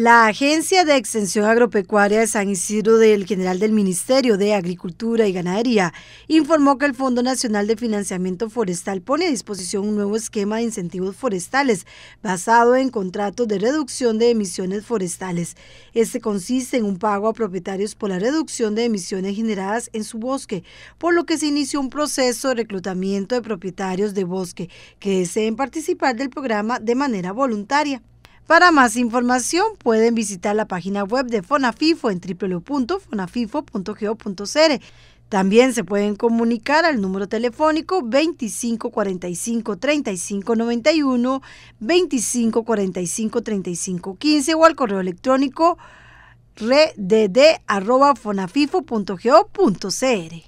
La Agencia de Extensión Agropecuaria de San Isidro del General del Ministerio de Agricultura y Ganadería informó que el Fondo Nacional de Financiamiento Forestal pone a disposición un nuevo esquema de incentivos forestales basado en contratos de reducción de emisiones forestales. Este consiste en un pago a propietarios por la reducción de emisiones generadas en su bosque, por lo que se inició un proceso de reclutamiento de propietarios de bosque que deseen participar del programa de manera voluntaria. Para más información pueden visitar la página web de Fonafifo en www.fonafifo.go.cr. También se pueden comunicar al número telefónico 2545-3591, 2545-3515 o al correo electrónico redd.fonafifo.go.cr.